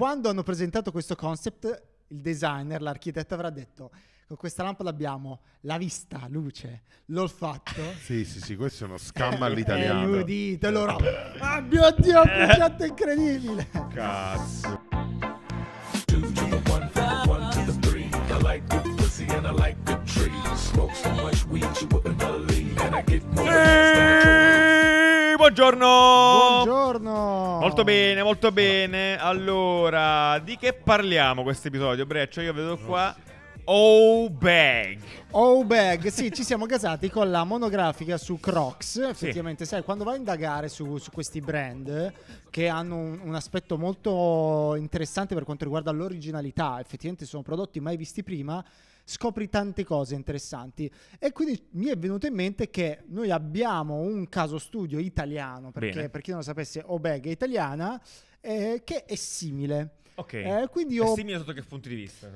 quando hanno presentato questo concept, il designer, l'architetto avrà detto con questa lampada abbiamo la vista, luce, l'olfatto. sì, sì, sì, questo è uno scam all'italiano. l'udito, allora, eh. ah mio Dio, un eh. progetto incredibile. Cazzo. Eeeh! buongiorno. Buongiorno. Molto bene, molto bene. Allora, di che parliamo questo episodio, Breccio? Io vedo qua. Oh bag. Oh bag, sì, ci siamo casati con la monografica su Crocs. Effettivamente, sì. sai, quando vai a indagare su, su questi brand che hanno un, un, aspetto molto interessante per quanto riguarda l'originalità, effettivamente sono prodotti mai visti prima scopri tante cose interessanti. E quindi mi è venuto in mente che noi abbiamo un caso studio italiano, perché Bene. per chi non lo sapesse, Obeg è italiana, eh, che è simile. Ok, eh, quindi io, è simile sotto che punto di vista?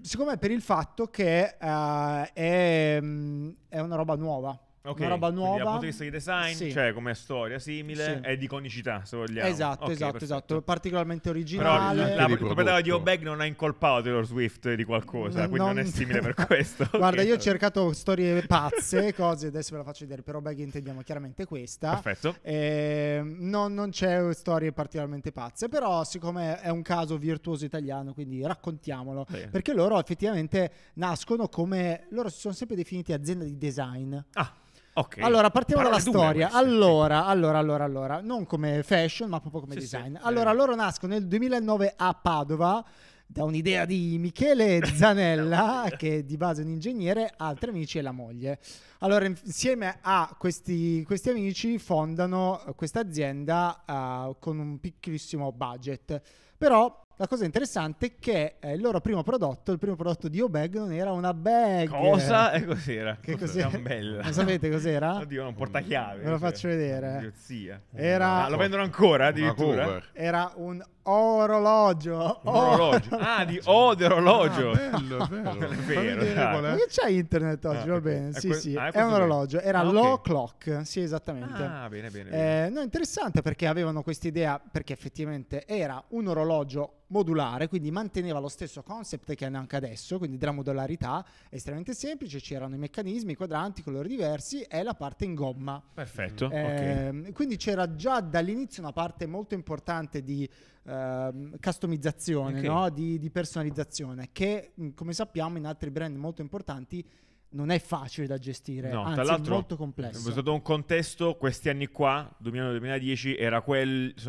Secondo me, per il fatto che eh, è, mm, è una roba nuova Okay, una roba nuova. Dal punto di vista di design, sì. cioè come storia simile, sì. è di conicità, se vogliamo. Esatto, okay, esatto, perfetto. esatto. Particolarmente originale. Però la, proprietà di Obeg non ha incolpato Taylor Swift di qualcosa, quindi non... non... è simile per questo. Guarda, okay. io ho cercato storie pazze, cose, adesso ve la faccio vedere, per Obeg intendiamo chiaramente questa. Perfetto. Eh, non, non c'è storie particolarmente pazze, però siccome è un caso virtuoso italiano, quindi raccontiamolo. Sì. Perché loro effettivamente nascono come... Loro si sono sempre definiti azienda di design. Ah. Okay. Allora, partiamo Parole dalla storia. Allora, allora, allora, allora, non come fashion, ma proprio come sì, design. Sì. Eh. Allora, eh. loro nascono nel 2009 a Padova da un'idea di Michele Zanella, che di base è un ingegnere, ha tre amici e la moglie. Allora, insieme a questi, questi amici fondano questa azienda uh, con un piccolissimo budget. Però la cosa interessante è che eh, il loro primo prodotto, il primo prodotto di Obeg, non era una bag. Cosa? E cos'era? Che cos'era? Gambella. Non sapete cos'era? Oddio, un portachiave. Ve lo cioè, faccio vedere. Oddio, zia. Era... Ah, lo vendono ancora addirittura? Era un orologio. Un orologio. Oh. Ah, di oderologio. Ah, bello, bello. è vero. c'è internet oggi, ah, va bene. Sì, que- sì, ah, è, un orologio. Era ah, okay. low clock, sì, esattamente. Ah, bene, bene. Eh, bene. Eh, no, interessante perché avevano questa idea, perché effettivamente era un orologio modulare, quindi manteneva lo stesso concept che hanno anche adesso, quindi della modularità estremamente semplice, c'erano i meccanismi, i quadranti, i colori diversi e la parte in gomma. Perfetto. Eh, okay. Quindi c'era già dall'inizio una parte molto importante di eh, customizzazione, okay. no? di, di personalizzazione, che mm, come sappiamo in altri brand molto importanti non è facile da gestire, no, anzi è molto complesso. È stato un contesto, questi anni qua, 2009-2010, era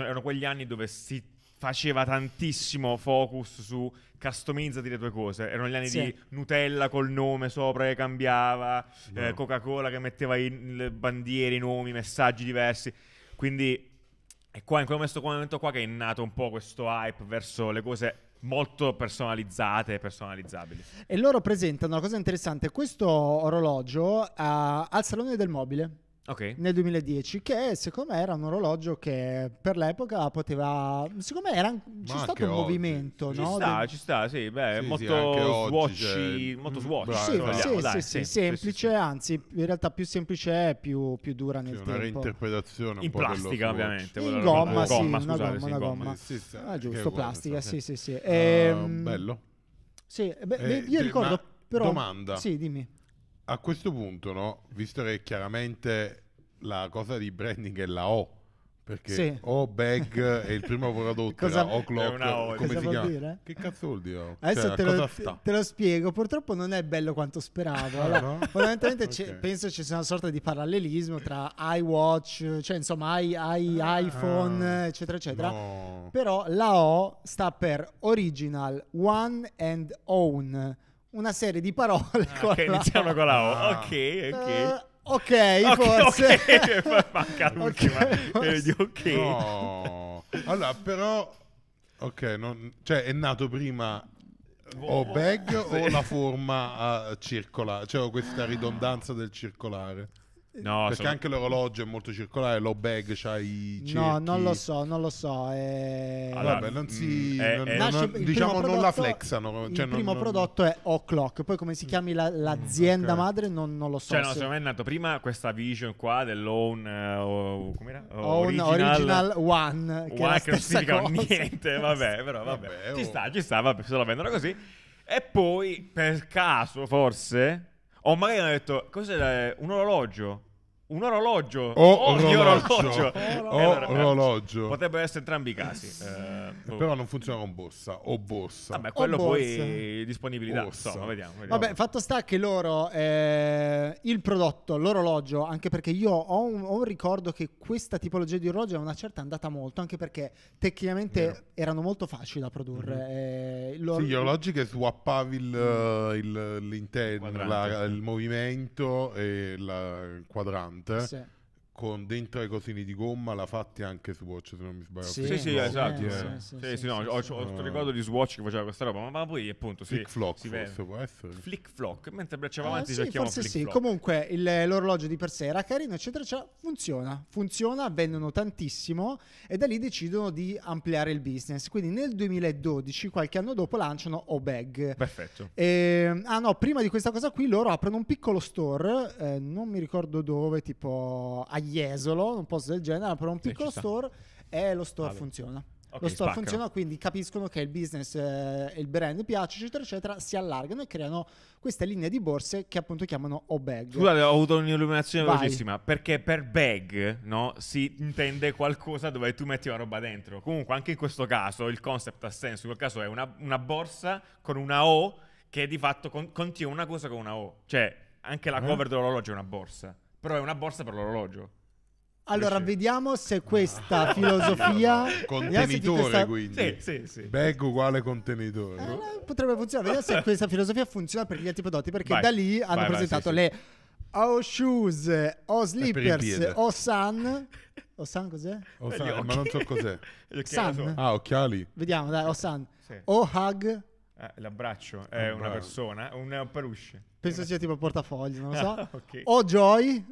erano quegli anni dove si faceva tantissimo focus su customizzati le tue cose. Erano gli anni sì. di Nutella col nome sopra che cambiava, no. eh, Coca-Cola che metteva i bandiere, i nomi, messaggi diversi. Quindi è qua in questo momento qua che è nato un po' questo hype verso le cose molto personalizzate e personalizzabili. E loro presentano una cosa interessante, questo orologio uh, al Salone del Mobile okay. nel 2010, che secondo me era un orologio che per l'epoca poteva... Secondo me era, c'è stato un oggi. movimento, ci no? Sta, De... Ci sta, sì, beh, sì, molto swatch, cioè, molto mm, swatch. Sì, bravo, sì, Dai, sì, sì, semplice, anzi, in realtà più semplice è, più, più dura nel sì, tempo. Una reinterpretazione un In plastica, ovviamente. In gomma, sì, gomma, una gomma, una gomma. Ah, giusto, plastica, sì, sì, sì. Ehm, Bello. Sì, beh, eh, io ricordo però... Domanda. Sì, dimmi a questo punto, no, visto che chiaramente la cosa di branding è la O, perché sì. o bag è il primo prodotto, cosa, o clock, o. come cosa si chiama? Dire? Che cazzo vuol dire? Adesso cioè, te, lo, te, lo, spiego, purtroppo non è bello quanto speravo. Ah, allora, no? Fondamentalmente okay. penso ci sia una sorta di parallelismo tra iWatch, cioè insomma i, i, ah, iPhone, eccetera, eccetera. No. Però la O sta per Original, One and Own una serie di parole ah, con che la... iniziano con la O. Ah. Ok, ok. Uh, Ok, okay forse. Ok, manca l'ultima. Okay, ok. No. Allora, però... Ok, non... cioè è nato prima o oh. bag o la forma uh, circolare, cioè questa ridondanza del circolare. No, perché sono... anche l'orologio è molto circolare, low bag, c'hai i No, non lo so, non lo so. Eh... Allora, Vabbè, non si... Mm, è, non, è, non, diciamo prodotto, non la flexano. Cioè il primo non, prodotto è O'Clock, poi come si mm. chiami la, mm, l'azienda okay. madre non, lo so. Cioè, no, se... secondo me è nato prima questa vision qua dell'Own... Uh, com'era? Own original, original, One. Che one che non significa cosa. niente, vabbè, però vabbè. vabbè oh. Ci sta, ci sta, vabbè, se la vendono così. E poi, per caso, forse... O magari hanno detto, cos'è un orologio? Un orologio. O oh, orologio. orologio. Eh, orologio. Potrebbero essere entrambi i casi. Eh, Però boh. non funziona con borsa o borsa. Vabbè, quello poi borsa. disponibilità. Borsa. So, vediamo, vediamo. Vabbè, fatto sta che loro eh, il prodotto, l'orologio, anche perché io ho un, ho un, ricordo che questa tipologia di orologio è una certa andata molto, anche perché tecnicamente Vero. erano molto facili da produrre. Mm-hmm. Eh, Sì, gli orologi che swappavi il, mm. il, l'interno, la, il movimento e il quadrante importante. Sì. con dentro ai cosini di gomma la fatti anche Swatch se non mi sbaglio sì sì, sì esatto eh, sì, sì, sì, sì, no, ho, ho ah. ricordo di Swatch che faceva questa roba ma, ma poi appunto sì, Flick Flock Flick Flock mentre bracciava uh, avanti sì, cerchiamo forse sì. Flock. comunque il, l'orologio di per sé era carino eccetera eccetera funziona funziona vendono tantissimo e da lì decidono di ampliare il business quindi nel 2012 qualche anno dopo lanciano Obeg perfetto e, ehm, ah no prima di questa cosa qui loro aprono un piccolo store eh, non mi ricordo dove tipo agli Jesolo, un posto del genere, però un piccolo store e lo store Vabbè. funziona. Okay, lo store spaccano. funziona, quindi capiscono che il business e eh, il brand piace, eccetera, eccetera, si allargano e creano queste linee di borse che appunto chiamano O-Bag. Scusate, ho avuto un'illuminazione Vai. velocissima, perché per bag no, si intende qualcosa dove tu metti una roba dentro. Comunque anche in questo caso il concept ha senso, in quel caso è una, una borsa con una O che di fatto con- contiene una cosa con una O. Cioè anche la eh. cover mm. dell'orologio è una borsa, però è una borsa per l'orologio. Allora, vediamo se ah. questa filosofia... Contenitore, questa... quindi. Sì, sì, sì. Bag uguale contenitore. Eh, potrebbe funzionare. Vediamo se questa filosofia funziona per gli altri prodotti, perché vai, da lì hanno vai, presentato vai, sì, le... O shoes, O slippers, O sun. Ho sun cos'è? Ho eh, sun, ma non so cos'è. Sun. Ah, occhiali. Vediamo, dai, O sun. Sì. Ho hug. Eh, l'abbraccio è eh, una persona, un peluche. Penso sia tipo portafoglio, non lo so. okay. Ho joy.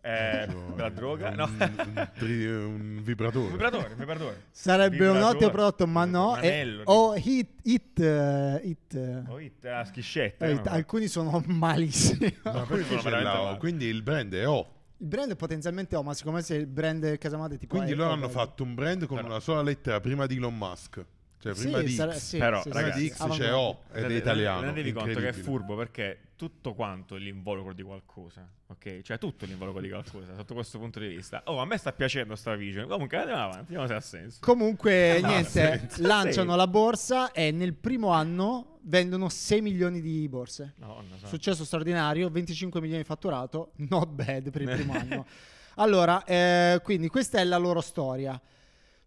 Eh, la droga, un, no. un, tri- un vibratore. vibratore, vibratore. Sarebbe vibratore. un ottimo prodotto, ma no. Anello, eh, o hit, hit, uh, hit. O hit, la schiscetta. Eh, no? Alcuni sono malissimi. No, sono no, quindi il brand è O. Il brand è potenzialmente O, ma siccome se il brand Casamate ti Quindi loro hanno eh. fatto un brand con Però. una sola lettera prima di Elon Musk. Cioè, prima sì, di sarà, X, sì, però sì, ragazzi, X c'è O ed è italiano. Rendevi conto che è furbo perché tutto quanto è l'involucro di qualcosa, ok? Cioè, tutto è l'involucro di qualcosa, sotto questo punto di vista. Oh, a me sta piacendo sta vision. Comunque, andiamo avanti, vediamo se ha senso. Comunque, eh, niente, no, lanciano la borsa e nel primo anno vendono 6 milioni di borse. Madonna, so. Successo straordinario, 25 milioni fatturato, not bad per il primo anno. Allora, eh, quindi questa è la loro storia.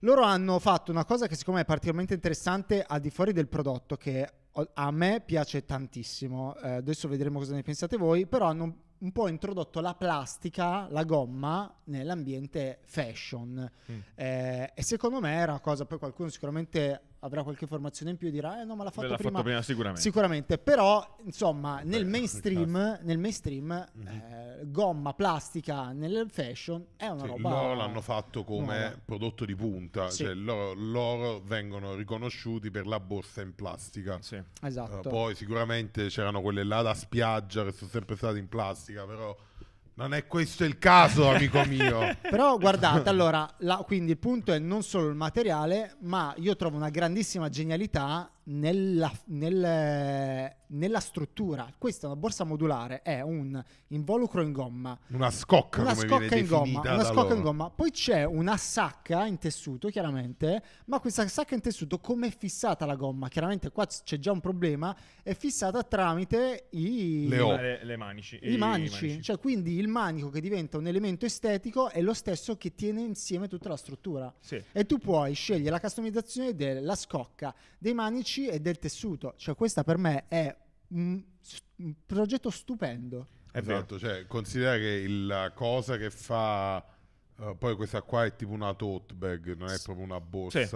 Loro hanno fatto una cosa che secondo me è particolarmente interessante al di fuori del prodotto che a me piace tantissimo. Eh, adesso vedremo cosa ne pensate voi, però hanno un po' introdotto la plastica, la gomma nell'ambiente fashion. Mm. Eh, e secondo me era una cosa, poi qualcuno sicuramente avrà qualche formazione in più e dirà eh no ma l'ha fatta, prima. fatta prima sicuramente sicuramente però insomma nel Beh, mainstream, nel mainstream mm-hmm. eh, gomma plastica nel fashion è una sì, roba loro l'hanno fatto come nuova. prodotto di punta sì. cioè loro, loro, vengono riconosciuti per la borsa in plastica sì. esatto uh, poi sicuramente c'erano quelle là da spiaggia che sono sempre state in plastica però non è questo il caso, amico mio. Però guardate, allora, la, quindi il punto è non solo il materiale, ma io trovo una grandissima genialità nella, nel, nella, struttura. Questa è una borsa modulare, è un involucro in gomma. Una scocca, una scocca in gomma. Una scocca loro. in gomma. Poi c'è una sacca in tessuto, chiaramente, ma questa sacca in tessuto come è fissata la gomma? Chiaramente qua c'è già un problema, è fissata tramite i, le, le manici. I, I manici. Cioè, quindi il manico che diventa un elemento estetico è lo stesso che tiene insieme tutta la struttura. Sì. E tu puoi scegliere la customizzazione della scocca, dei manici voci e del tessuto. Cioè, questa per me è un, un progetto stupendo. esatto, vero. cioè, considera che la cosa che fa... Uh, poi questa qua è tipo una tote bag, non è proprio una borsa sì,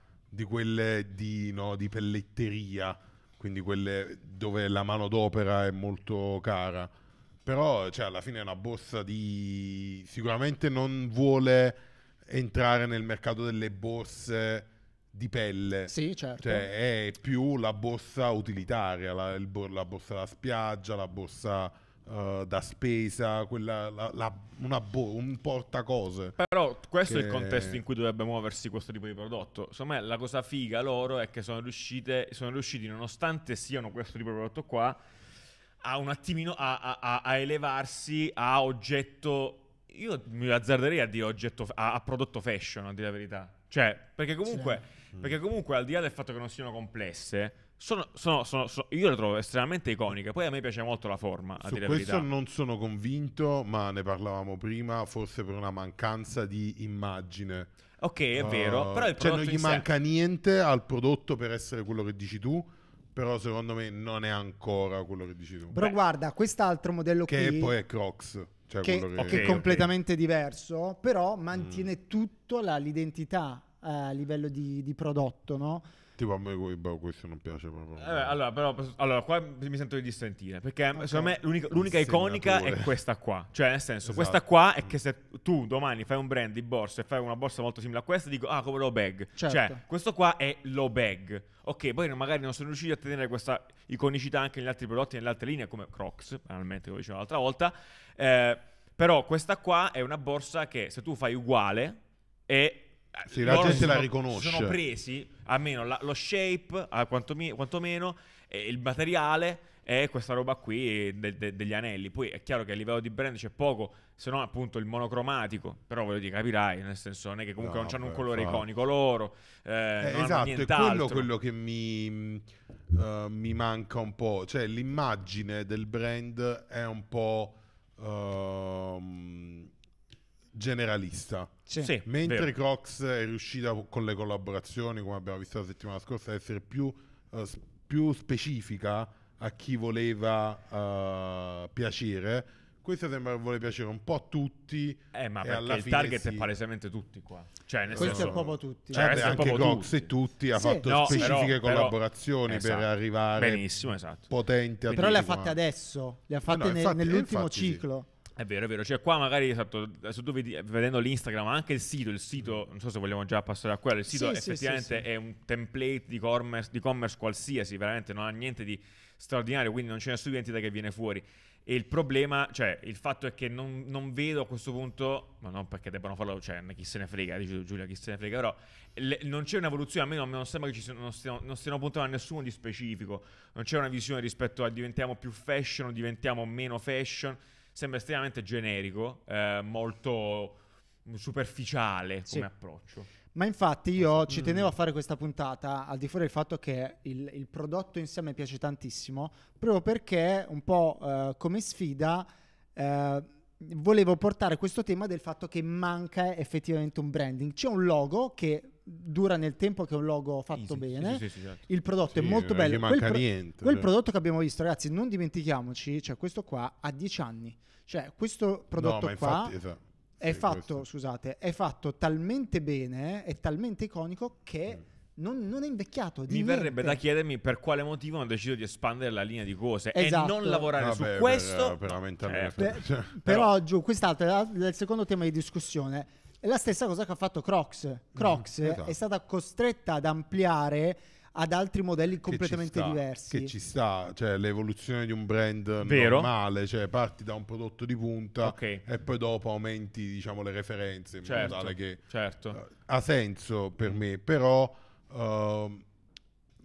sì. di quelle di, no, di pelletteria, quindi quelle dove la mano d'opera è molto cara. Però cioè, alla fine è una borsa di... sicuramente non vuole entrare nel mercato delle borse di pelle. Sì, certo. Cioè, è più la borsa utilitaria, la, bo- la borsa da spiaggia, la borsa uh, da spesa, quella, la, la, una bo- un portacose. Però questo che... è il contesto in cui dovrebbe muoversi questo tipo di prodotto. Insomma, la cosa figa loro è che sono, riuscite, sono riusciti, nonostante siano questo tipo di prodotto qua, a un attimino a, a, a elevarsi a oggetto... Io mi azzarderei a dire oggetto, a, a prodotto fashion, a dire la verità. Cioè, perché comunque... Sì Mm. Perché comunque al di là del fatto che non siano complesse, sono, sono, sono, io le trovo estremamente iconiche. Poi a me piace molto la forma. A Su la questo verità. non sono convinto, ma ne parlavamo prima, forse per una mancanza di immagine. Ok, è uh, vero. Però il cioè non gli manca sé... niente al prodotto per essere quello che dici tu. Però secondo me non è ancora quello che dici tu. Però Beh. guarda, quest'altro modello che qui... Che poi è Crocs. Cioè che, che, che è completamente okay. diverso, però mantiene mm. tutto l'identità eh, a livello di, di prodotto, no? Tipo a me boh, questo non piace proprio. Eh, allora, però, allora, qua mi sento di dissentire. Perché okay. secondo me l'unica, l'unica iconica è questa qua. Cioè, nel senso, esatto. questa qua è che se tu domani fai un brand di borsa e fai una borsa molto simile a questa, dico, ah, come low bag. Cioè, certo. Cioè, questo qua è low bag. Ok, poi magari non sono riusciti a tenere questa iconicità anche negli altri prodotti, nelle altre linee, come Crocs, banalmente, come dicevo l'altra volta. Eh, però questa qua è una borsa che se tu fai uguale è sì, la gente sono, la riconosce. Sono presi, almeno la, lo shape, quantomeno, quantomeno eh, il materiale è questa roba qui de, de, degli anelli. Poi è chiaro che a livello di brand c'è poco, se no appunto il monocromatico, però voglio dire, capirai, nel senso non è che comunque no, non hanno un colore fa... iconico loro. Eh, eh, esatto, è quello, quello che mi, uh, mi, manca un po', cioè l'immagine del brand è un po' uh, generalista. Sì, sì, mentre vero. Crocs è riuscita con le collaborazioni, come abbiamo visto la settimana scorsa, a essere più, uh, più specifica a chi voleva uh, piacere. Questo sembra che vuole piacere un po' a tutti. Eh, ma perché il target sì. è palesemente tutti qua. Cioè, nel Questo senso... è proprio tutti. Cioè, cioè Vabbè, anche Cox tutti. e tutti ha sì. fatto no, specifiche però, collaborazioni esatto. per arrivare Benissimo, esatto. potenti a Però le ha fatte adesso, le ha eh, fatte no, no, infatti, nell'ultimo infatti, ciclo. Sì. È vero, è vero. Cioè, qua magari esatto, adesso tu vedi, vedendo l'Instagram, anche il sito, il sito, non so se vogliamo già passare a quello. Il sito sì, effettivamente sì, sì, è un template di commerce, di commerce, qualsiasi, veramente non ha niente di straordinario, quindi non c'è nessuna identità che viene fuori. E il problema, cioè, il fatto è che non, non vedo a questo punto, ma non perché debbano farlo, cioè, chi se ne frega, dice Giulia, chi se ne frega, però le, non c'è un'evoluzione, a me non, non sembra che ci siano, non stiano, non stiano puntando a nessuno di specifico, non c'è una visione rispetto a diventiamo più fashion o diventiamo meno fashion sembra estremamente generico, eh, molto superficiale come sì. approccio. Ma infatti io ci mm. tenevo a fare questa puntata, al di fuori del fatto che il, il prodotto in sé mi piace tantissimo, proprio perché un po' eh, come sfida eh, volevo portare questo tema del fatto che manca effettivamente un branding. C'è un logo che dura nel tempo che è un logo fatto Easy, bene. Sì, sì, sì, certo. Il prodotto è molto eh, bello. Quel, pro- niente, quel eh. prodotto che abbiamo visto, ragazzi, non dimentichiamoci, cioè questo qua ha 10 anni. Cioè questo prodotto no, qua infatti, esatto. è fatto, questo. scusate, è fatto talmente bene, è talmente iconico che mm. Non, non, è invecchiato. Mi niente. verrebbe da chiedermi per quale motivo hanno deciso di espandere la linea di cose esatto. e non lavorare Vabbè, su questo. Per, per, per eh, per, però, giù, quest'altro è il secondo tema di discussione. È la stessa cosa che ha fatto Crocs. Mm-hmm, Crocs mm, è stata costretta ad ampliare ad altri modelli completamente che sta, diversi. Che ci sta, cioè l'evoluzione di un brand Vero. normale, cioè parti da un prodotto di punta okay. e poi dopo aumenti diciamo, le referenze in certo, modo tale che certo. uh, ha senso per mm. me, però uh,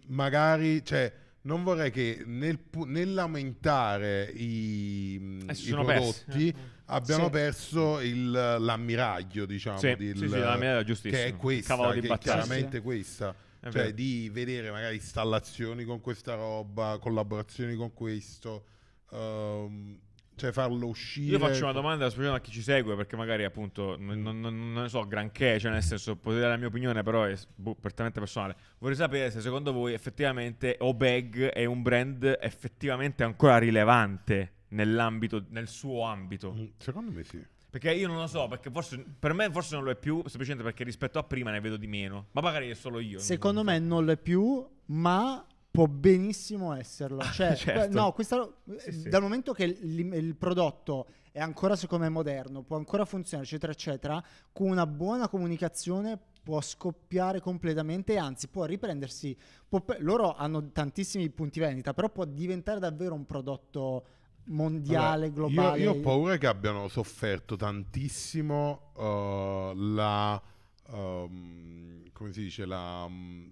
magari cioè, non vorrei che nel nell'aumentare i, eh, i prodotti... Persi. Eh abbiamo sì. perso il, l'ammiraglio, diciamo, sì, del, sì, sì, l'ammiraglio che è questa, che è chiaramente questa. È cioè, di vedere magari installazioni con questa roba, collaborazioni con questo. Um, cioè farlo uscire. Io faccio una domanda a chi ci segue, perché magari appunto non, non, non, ne so granché, cioè nel senso potete dare la mia opinione, però è boh, perfettamente personale. Vorrei sapere se secondo voi effettivamente Obeg è un brand effettivamente ancora rilevante nell'ambito, nel suo ambito. Mm, secondo me sì. Perché io non lo so, perché forse, per me forse non lo è più, semplicemente perché rispetto a prima ne vedo di meno. Ma magari è solo io. Secondo me non lo è più, ma può benissimo esserlo. cioè, certo. no, questa, sì, eh, sì. dal momento che il, il, prodotto è ancora, secondo me, moderno, può ancora funzionare, eccetera, eccetera, con una buona comunicazione può scoppiare completamente, anzi può riprendersi. Può, loro hanno tantissimi punti vendita, però può diventare davvero un prodotto mondiale, Vabbè, globale. Io, io, ho paura che abbiano sofferto tantissimo uh, la... Um, come si dice? La... Um,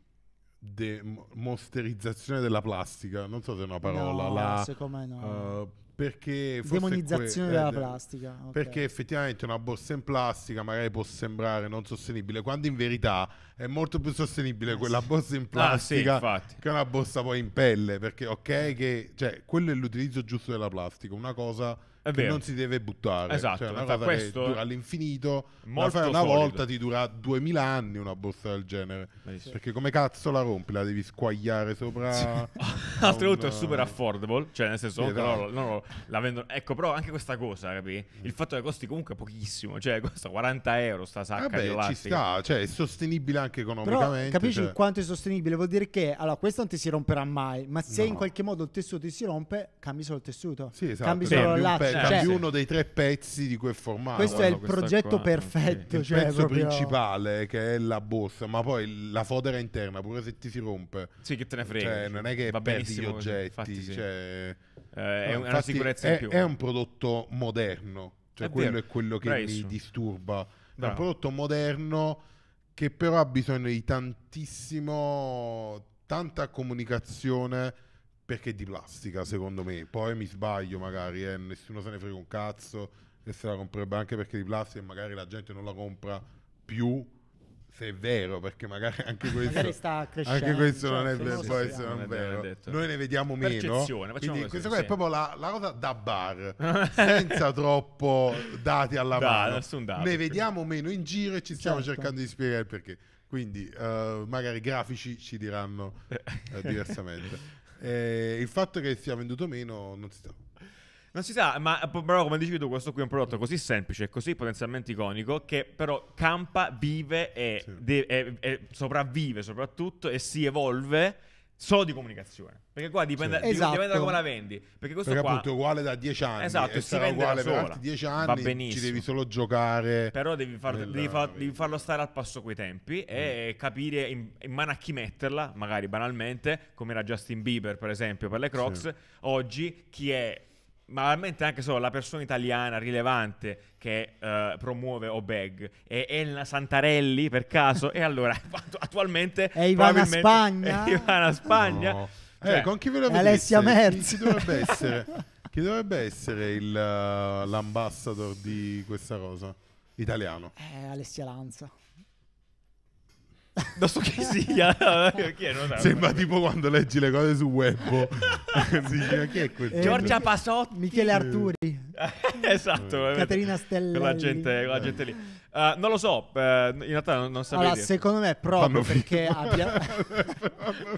de- della plastica, non so se è una parola, no, la, no. Uh, perché demonizzazione que- eh, della eh, plastica okay. perché effettivamente una borsa in plastica magari può sembrare non sostenibile quando in verità è molto più sostenibile eh, quella sì. borsa in plastica ah, sì, che una borsa poi in pelle perché ok che cioè quello è l'utilizzo giusto della plastica una cosa non si deve buttare. Esatto, cioè, una cosa questo che dura all'infinito, ma fai una solido. volta ti dura 2000 anni una borsa del genere. Sì. Perché come cazzo la rompi? La devi squagliare sopra. Sì. Oltretutto una... è super affordable, cioè nel senso sì, loro, loro la vendono. Ecco, però anche questa cosa, capi? Il fatto che costi comunque pochissimo, cioè costa 40 euro sta sacca Vabbè, di elastica. ci sta, cioè è sostenibile anche economicamente. Però, capisci cioè... quanto è sostenibile? Vuol dire che allora questo non ti si romperà mai, ma se no. in qualche modo il tessuto ti si rompe, cambi solo il tessuto. Sì, esatto. Cambi solo l'elastico cioè, cioè, cambi uno dei tre pezzi di quel formato. Questo è il progetto qua, perfetto. Sì. Cioè, il pezzo proprio... principale che è la borsa, ma poi la fodera interna, pure se ti si rompe. Sì, che te ne frega. Cioè, non è che Va perdi gli oggetti. Infatti, sì. cioè, eh, è una sicurezza è, in più. È un prodotto moderno. Cioè, è quello vero. è quello che Bravissimo. mi disturba. È un prodotto moderno che però ha bisogno di tantissimo tanta comunicazione perché è di plastica, secondo me. Poi mi sbaglio, magari, eh, nessuno se ne frega un cazzo che se la comprerebbe anche perché di plastica e magari la gente non la compra più. Se è vero, perché magari anche questo, magari anche questo cioè, non è, vero, può essere non vero. Noi ne vediamo meno. Quindi questa qua è proprio la, la cosa da bar, senza troppo dati alla da, mano. Dato, ne vediamo meno in giro e ci stiamo certo. cercando di spiegare perché quindi uh, magari i grafici ci diranno uh, diversamente. Eh, il fatto che sia venduto meno non si sa. Non si sa, ma però come dicevi tu, questo qui è un prodotto così semplice e così potenzialmente iconico che però campa, vive e, sì. de- e, e sopravvive soprattutto e si evolve solo di comunicazione. Perché qua dipende, sì. esatto. dipende da come esatto. la vendi. Perché questo perché qua, appunto è uguale da 10 anni. Esatto, e sarà uguale per altri 10 anni. Va benissimo. Ci devi solo giocare. Però devi, far, nella... devi, fa, devi farlo stare al passo coi tempi mm. e capire in, in, mano a chi metterla, magari banalmente, come era Justin Bieber per esempio per le Crocs. Sì. Oggi chi è ma veramente anche solo la persona italiana rilevante che eh, promuove Obeg è Elena Santarelli per caso e allora attualmente è Ivana Spagna è Ivana Spagna no. cioè, eh, con chi ve Alessia Merz chi, dovrebbe essere, chi dovrebbe essere il, uh, l'ambassador di questa cosa italiano eh, Alessia Lanza Non so chi sia. chi è? Non Sembra tipo quando leggi le cose su web. chi è questo? Eh, Giorgia Pasotti. Michele Arturi. Eh, esatto. Eh. Caterina Stella. La gente, la gente lì. Uh, non lo so, uh, in realtà non, non sapevo. Allora, dire. secondo me proprio Fanno perché abbiamo.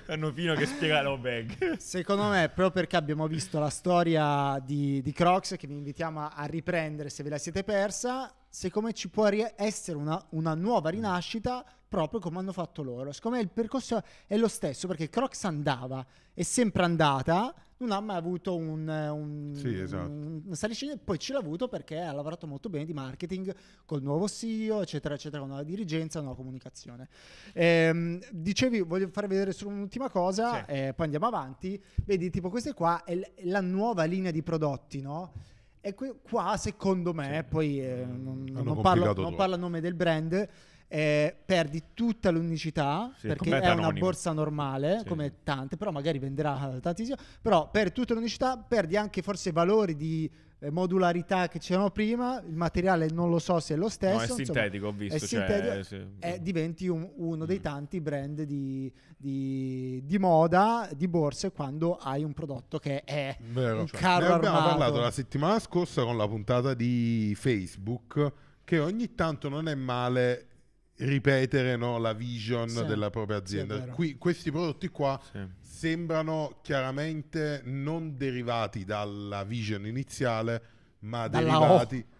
Hanno fino che spiega Lobeg. secondo me proprio perché abbiamo visto la storia di, di Crocs, che vi invitiamo a, riprendere se ve la siete persa. Secondo me ci può ri- essere una, una nuova rinascita proprio come hanno fatto loro. Siccome il percorso è lo stesso perché Crocs andava, è sempre andata, non ha mai avuto un, un, sì, esatto. un, un saliscendi, poi ce l'ha avuto perché ha lavorato molto bene di marketing col nuovo CEO, eccetera, eccetera, con la dirigenza, una nuova comunicazione. Ehm, dicevi, voglio far vedere solo un'ultima cosa, sì. eh, poi andiamo avanti. Vedi, tipo queste qua è la nuova linea di prodotti, no? E qua secondo me, sì. poi eh, non, non, parlo, non parlo a nome del brand, eh, perdi tutta l'unicità sì, perché è una borsa normale sì. come tante, però magari venderà tantissimo, però per tutta l'unicità perdi anche forse valori di eh, modularità che c'erano prima, il materiale non lo so se è lo stesso. No, è insomma, sintetico, ho visto. È cioè, sintetico, eh, sì. Mm. è, diventi un, uno dei mm. tanti brand di, di, di, moda, di borse, quando hai un prodotto che è Vero, un cioè, carro ne abbiamo armato. parlato la settimana scorsa con la puntata di Facebook, che ogni tanto non è male ripetere no, la vision sì, della propria azienda. Qui, questi prodotti qua sì. sembrano chiaramente non derivati dalla vision iniziale, ma dalla derivati... O.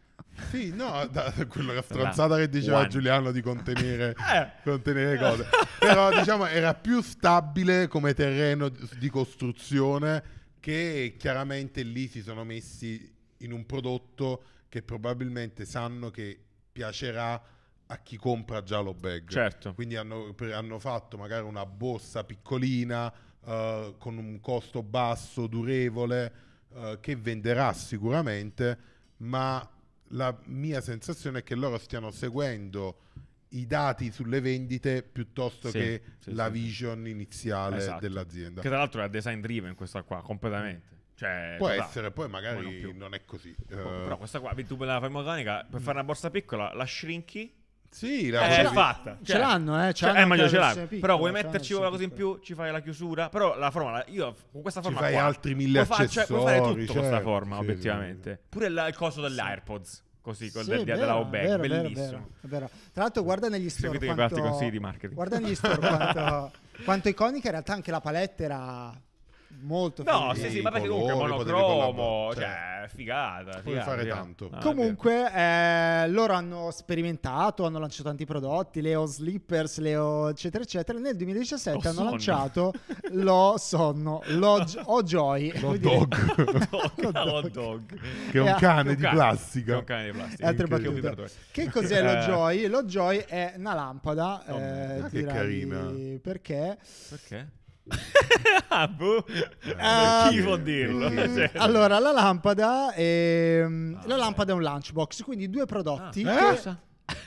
Sì, no, da, quella stronzata che diceva One. Giuliano di contenere, eh. contenere cose. Però diciamo era più stabile come terreno di costruzione che chiaramente lì si sono messi in un prodotto che probabilmente sanno che piacerà a chi compra già lo bag. Certo. Quindi hanno, hanno fatto magari una borsa piccolina uh, con un costo basso, durevole, uh, che venderà sicuramente, ma la mia sensazione è che loro stiano seguendo i dati sulle vendite piuttosto sì, che sì, la sì. vision iniziale esatto. dell'azienda. Che tra l'altro è design driven questa qua, completamente. Cioè, può totale. essere, poi magari non, non, è così. Però eh. questa qua, tu per la fai organica, per fare una borsa piccola, la shrinky sì, la eh, è fatta. Ce cioè. l'hanno, eh? Ce cioè, l'hanno eh, ce l'hanno. però vuoi metterci qualcosa cosa in più? Ci fai la chiusura? Però la forma, io con questa forma. Ci fai qua, altri mille puoi accessori. Fa, cioè, puoi fare tutto certo, questa forma, sì, obiettivamente. Sì. Pure la, il coso dell'AirPods. Così, con sì, del, vero, della OBEC, vero, bellissimo. Vero, vero, Tra l'altro, guarda negli store. Seguite quanto, quanti consigli di marketing. Guarda negli store quanto, quanto iconica. In realtà, anche la palette era molto No, sì, sì, ma perché comunque colori, monocromo, cioè, cioè, figata. Puoi fare tanto. Ah, comunque, eh, loro hanno sperimentato, hanno lanciato tanti prodotti, Leo Slippers, Leo eccetera eccetera. Nel 2017 lo hanno sonno. lanciato lo sonno, lo gi- oh joy, lo dog. dog. lo dog. Che è un eh, cane di plastica. Che un cane di plastica. Altre battute. Che cos'è lo eh. joy? Lo joy è una lampada, oh, eh, ah, che carina. Perché? Perché? ah, boh. Ah, chi può dirlo? Cioè. Allora, la lampada, è, ehm, ah, la lampada è un lunchbox, quindi due prodotti. Ah, eh? cosa?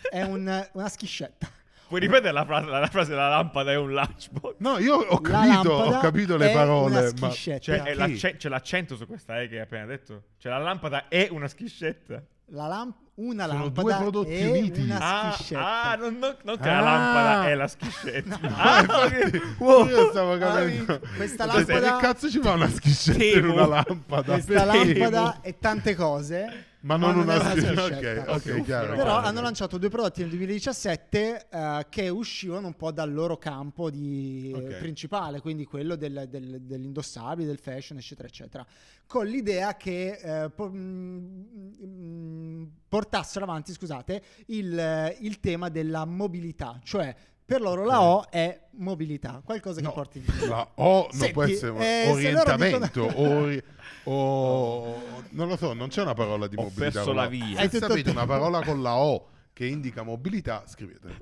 È un, una schiscetta. Puoi ripetere la frase, la, frase, la lampada è un lunchbox? No, io ho capito, ho capito le parole. Ma... Cioè, l'accento su questa eh, che hai appena detto. Cioè, la lampada è una schiscetta la lamp- una Sono lampada due prodotti e uniti. una ah, schiscetta. Ah, non, non, non che ah. la lampada è la schiscetta. Ah, infatti, wow. Io stavo capendo. Ah, questa cioè, lampada... Che cazzo ci fa una schiscetta Temo. in una lampada? Questa Temo. lampada e tante cose ma non, non una scelta. scelta. Ok, okay chiaro, Però chiaro. hanno lanciato due prodotti nel 2017 eh, che uscivano un po' dal loro campo di, okay. principale, quindi quello del, del, dell'indossabile, del fashion, eccetera, eccetera, con l'idea che eh, po- mh, mm, mm, mm, portassero avanti, scusate, il, il tema della mobilità, cioè per loro la O è mobilità, qualcosa che no, porti via. La O non Senti, può essere eh, orientamento ori- o non lo so, non c'è una parola di Ho mobilità. perso la via. Hai sapete una parola con la O che indica mobilità, scrivete.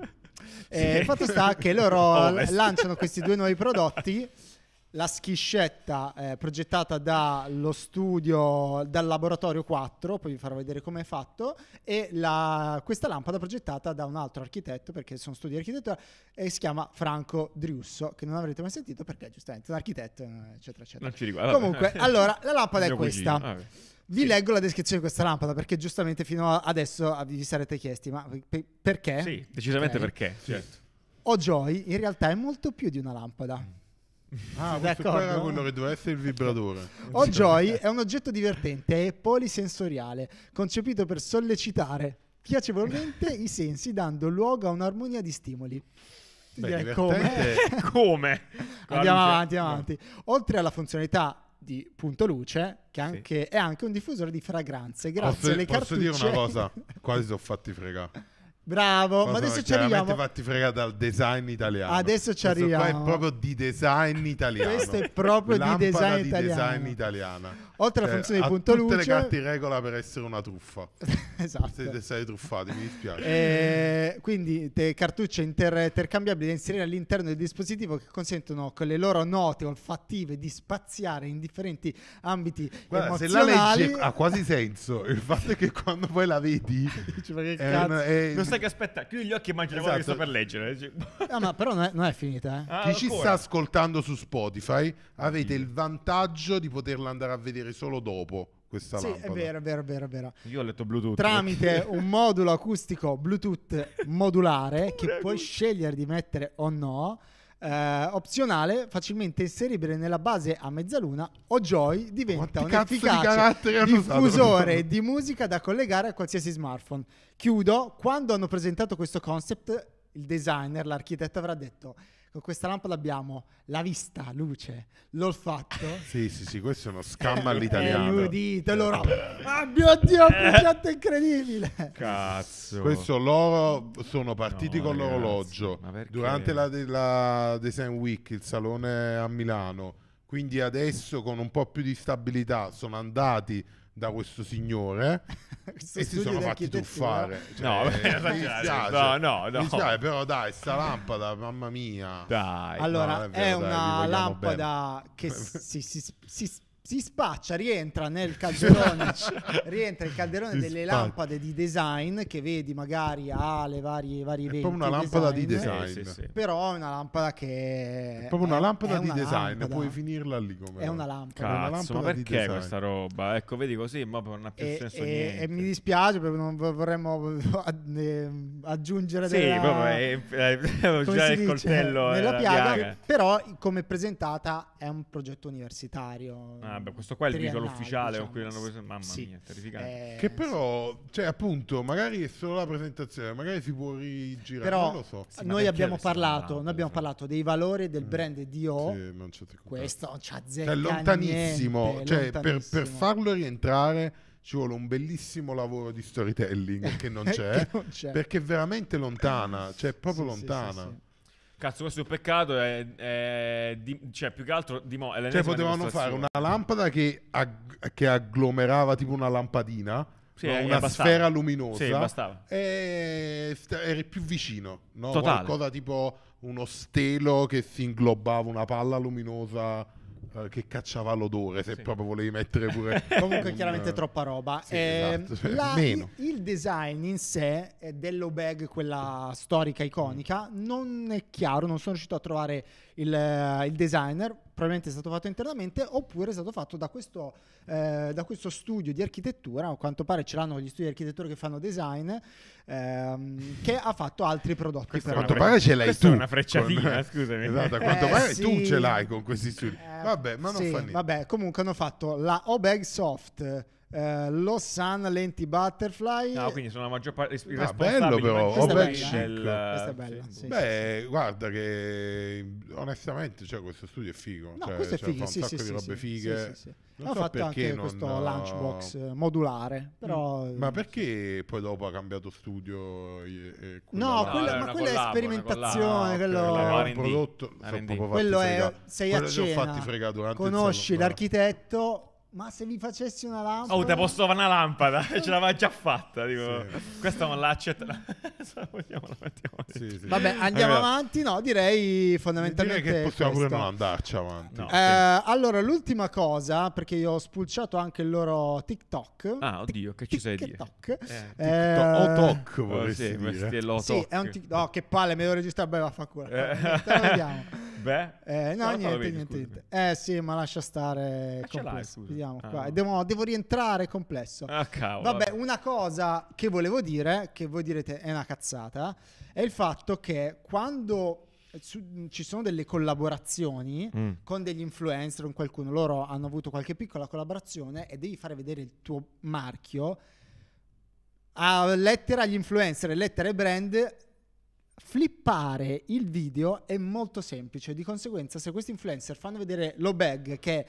Eh, sì. Il fatto sta che loro lanciano questi due nuovi prodotti la schiscetta eh, progettata dallo studio, dal laboratorio 4, poi vi farò vedere come è fatto, e la, questa lampada progettata da un altro architetto, perché sono studi di architettura, e si chiama Franco Driusso, che non avrete mai sentito perché giustamente è un architetto, eccetera, eccetera. Non ci riguarda. Comunque, allora, la lampada è questa. Ah, vi sì. leggo la descrizione di questa lampada perché giustamente fino adesso vi sarete chiesti, ma pe- perché? Sì, decisamente okay. perché, certo. Ojoy in realtà è molto più di una lampada. Ah, questo qua era quello che doveva essere il vibratore. Oh Joy è un oggetto divertente e polisensoriale, concepito per sollecitare piacevolmente i sensi, dando luogo a un'armonia di stimoli. Beh, come? come? andiamo avanti, andiamo avanti. Oltre alla funzionalità di punto luce, che anche, sì. è anche un diffusore di fragranze. Grazie posso, alle posso cartucce. Posso dire una cosa? Quasi sono fatti fregare. Bravo, Cosa ma adesso ci arriviamo. Avete fatti fregare dal design italiano. Adesso ci arriviamo. Questo qua è proprio di design italiano. Questo è proprio di design di italiano. design italiana. Oltre alla cioè, funzione di punto luce. tutte le carte in regola per essere una truffa. esatto. Siete stati truffati, mi dispiace. Eh, quindi te, cartucce inter- intercambiabili da inserire all'interno del dispositivo che consentono con le loro note olfattive di spaziare in differenti ambiti Guarda, Se la legge ha quasi senso. Il fatto è che quando poi la vedi... Dici, ma che cazzo? È, è, stai che aspetta, chiudi gli occhi e mangi esatto. che sto per leggere. No, ma però non è, non è finita. Eh. Ah, Chi ancora? ci sta ascoltando su Spotify avete il mm. vantaggio di poterla andare a vedere solo dopo questa sì, lampada. È vero, è vero, è vero, vero. Io ho letto Bluetooth. Tramite un modulo acustico Bluetooth modulare che puoi scegliere di mettere o no eh, opzionale facilmente inseribile nella base a mezzaluna o Joy diventa un efficace diffusore di musica da collegare a qualsiasi smartphone. Chiudo, quando hanno presentato questo concept il designer, l'architetto avrà detto con questa lampada abbiamo la vista, luce, l'olfatto. sì, sì, sì, questo è uno scam all'italiano. l'udito, l'oro. Ah, mio Dio, un progetto incredibile. Cazzo. Questo loro sono partiti no, con ragazzi, l'orologio. Durante la, la Design Week, il salone a Milano. Quindi adesso con un po' più di stabilità sono andati da questo signore eh? e si sono fatti tuffare. Cioè, no, mi dispiace, no, no, no. Mi dispiace, però dai, sta lampada, mamma mia. Dai. Allora, no, è, vero, è, una dai, lampada bene. che si, si, si, si si spaccia, rientra nel calderone, rientra il calderone delle spaccia. lampade di design che vedi magari ha le varie, varie È proprio una lampada design, di eh, design, sì, sì, sì. però è una lampada che... È proprio una lampada di design, lampada. puoi finirla lì come... È una lampada. Cazzo, una lampada ma perché di questa roba? Ecco, vedi così, ma non ha più e, senso e, niente. E mi dispiace, perché non vorremmo ehm, aggiungere sì, della... proprio è, è, è già il dice? coltello nella piaga, piaga, però come presentata è un progetto universitario. Ah Ah, beh, questo qua è il visual ufficiale diciamo. con cui l'hanno preso. Mamma sì. mia, terrificante. Eh, che però, cioè, appunto, magari è solo la presentazione, magari si può rigirare. Però, non lo so. Sì, noi, abbiamo parlato, noi abbiamo parlato dei valori del mm. brand Dio. Sì, non c'è questo non c'ha zero. Cioè, lontanissimo. Niente, cioè, lontanissimo. Per, per farlo rientrare ci vuole un bellissimo lavoro di storytelling che non c'è, che non c'è. perché è veramente lontana, cioè proprio sì, lontana. Sì, sì, Cazzo, questo è un peccato. È, è di, cioè, più che altro di mo. è cioè, potevano fare una lampada che, ag- che, agglomerava tipo una lampadina. Sì, no, eh, una bastava. sfera luminosa. Sì, bastava. E eri più vicino. No? Totale. Qualcosa tipo uno stelo che si inglobava, una palla luminosa. Eh, che cacciava l'odore se sì. proprio volevi mettere pure comunque un, chiaramente eh, troppa roba sì, eh, esatto, cioè, la, il, il, design in sé dello bag quella storica iconica non è chiaro non sono riuscito a trovare il, eh, il designer probabilmente è stato fatto internamente oppure è stato fatto da questo, eh, da questo studio di architettura, a quanto pare ce l'hanno gli studi di architettura che fanno design, ehm, che ha fatto altri prodotti. Questa a quanto pare ce l'hai tu. È una frecciatina, con... scusami. Esatto, a quanto eh, pare sì. tu ce l'hai con questi studi. Eh, vabbè, ma non sì, fa niente. Vabbè, comunque hanno fatto la Obeg Soft Uh, eh, Losan Lenti Butterfly. No, quindi sono la maggior parte i ah, bello però, questa è bella. Del, questa è bella. Sì, Beh, sì, guarda che onestamente cioè, questo studio è figo, no, cioè, questo è cioè, figo, sì, un sacco di robe fighe. Non Ho so fatto anche non... questo lunchbox eh, modulare, però... Mm, ma perché poi dopo ha cambiato studio? E, e no, quella, no, ah, ma quella è sperimentazione, ah, quello è un prodotto... Quello è... Sei a cena, conosci l'architetto ma se vi facessi una lampada... Oh, te posso fare una lampada, ce l'aveva già fatta. Tipo, sì. Questa non la Vogliamo, la mettiamo sì, sì. Vabbè, andiamo allora. avanti. No, direi fondamentalmente... Direi che possiamo questo. pure non andarci avanti. No. Eh, allora, l'ultima cosa, perché io ho spulciato anche il loro TikTok. Ah, oddio, che ci sei di TikTok. Eh, eh TikTok. vorresti dire. Sì, è un TikTok. Oh, che palle, mi devo registrare. Beh, vaffanculo. Eh. Allora, andiamo. Beh, eh, no, niente, vedi, niente, niente, Eh sì, ma lascia stare. Ma complesso. L'hai, Vediamo ah, qua. Devo, devo, rientrare complesso. Ah, cavolo. Vabbè, una cosa che volevo dire, che voi direte è una cazzata, è il fatto che quando su, ci sono delle collaborazioni mm. con degli influencer, con qualcuno, loro hanno avuto qualche piccola collaborazione e devi fare vedere il tuo marchio a lettera agli influencer, lettere brand Flippare il video è molto semplice, di conseguenza se questi influencer fanno vedere lo bag che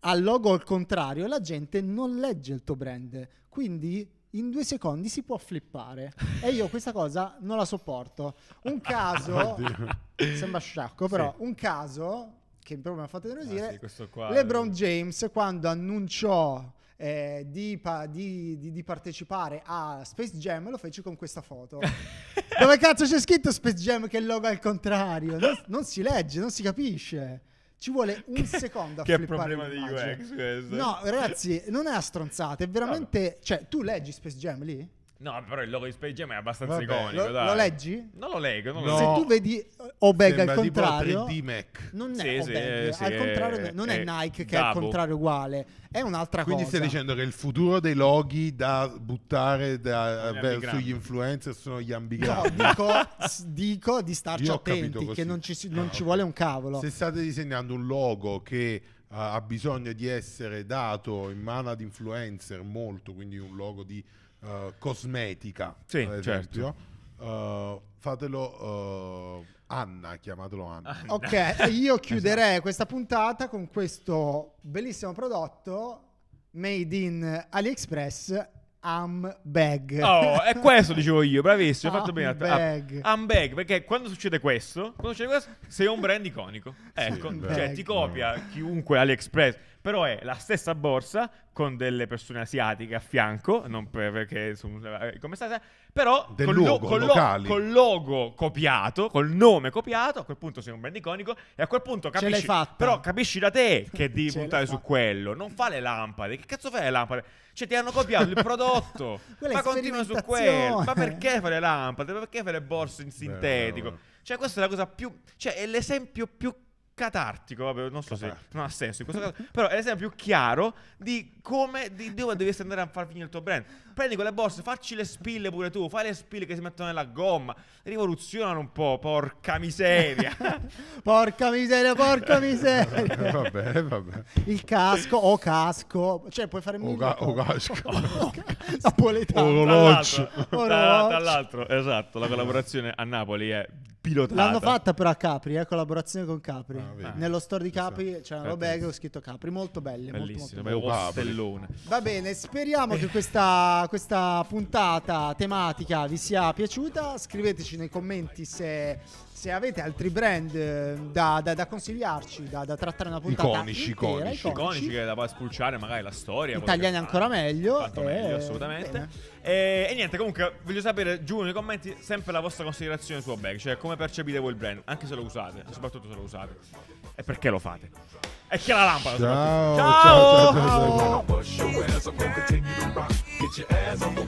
ha logo al contrario, la gente non legge il tuo brand, quindi in due secondi si può flippare e io questa cosa non la sopporto. Un caso, sembra sciacco però, sì. un caso che proprio mi ha fatto nervosire, ah, sì, LeBron James quando annunciò eh, di, pa- di, di, di, partecipare a Space Jam lo feci con questa foto. Dove cazzo c'è scritto Space Jam che il logo è al contrario? Non, non si legge, non si capisce. Ci vuole un che, secondo a Che problema di UX questo. No, ragazzi, non è a stronzate, è veramente... Vabbè. Cioè, tu leggi Space Jam lì? No, però il logo di Space Jam è abbastanza Vabbè, iconico. Lo, dai. lo leggi? Non lo leggo. Non no. lo leggo. Se tu vedi Obeg al contrario, non è sì, Obeg, sì, al contrario, è, eh, non è, è eh, Nike che Dabo. è al contrario uguale, è un'altra Quindi cosa. Quindi stai dicendo che il futuro dei loghi da buttare da, eh, verso gli influencer sono gli ambigranti. No, dico, dico, di starci Io attenti, che non ci, non ci vuole un cavolo. Se state disegnando un logo che ha bisogno di essere dato in mano ad influencer molto, quindi un logo di eh, cosmetica, sì, certo. Uh, fatelo uh, Anna, chiamatelo Anna. Anna. Ok, io esatto. chiuderei esatto. questa puntata con questo bellissimo prodotto made in AliExpress Ambag. Oh, è questo dicevo io, bravissimo, hai fatto bene. Ambag. Ah, ambag, perché quando succede questo, quando succede questo, sei un brand iconico. Ecco, sì, cioè ti copia chiunque AliExpress però è la stessa borsa con delle persone asiatiche a fianco, non per, perché sono, eh, come state, però Del col, logo, col, lo, col logo copiato, col nome copiato, a quel punto sei un brand iconico e a quel punto capisci, però capisci da te che devi puntare su quello, non fa le lampade, che cazzo fai le lampade? Cioè ti hanno copiato il prodotto, ma continua su quello, ma perché fare le lampade, ma perché fare le borse in sintetico? Beh, cioè questa è la cosa più, cioè è l'esempio più catartico, vabbè, non so catartico. se non ha senso in questo caso, però è l'esempio più chiaro di come, di dove devi andare a far finire il tuo brand. Prendi quelle borse, facci le spille pure tu, fai le spille che si mettono nella gomma, rivoluzionano un po', porca miseria. porca miseria, porca miseria. vabbè, vabbè. Il casco, o oh casco, cioè puoi fare mille O casco. Oh, Napoletano. Dall'altro, dall'altro, esatto, la collaborazione a Napoli è pilotata. L'hanno fatta però a Capri, eh, collaborazione con Capri. Ah, ah. Nello store di Capri c'è una roba che ho scritto Capri, molto belle. Bellissimo, molto, molto belle. Va bene, speriamo che questa, questa puntata tematica vi sia piaciuta. Scriveteci nei commenti se se avete altri brand eh, da, da, da consigliarci, da, da, trattare una puntata iconici, intera, iconici, iconici, che da spulciare magari la storia, italiani ancora meglio, fatto eh, meglio assolutamente. E, e, niente, comunque voglio sapere giù nei commenti sempre la vostra considerazione su Obeg, cioè come percepite voi il brand, anche se lo usate, soprattutto se lo usate e perché lo fate. E chi è la lampada ciao, ciao. ciao. ciao. ciao.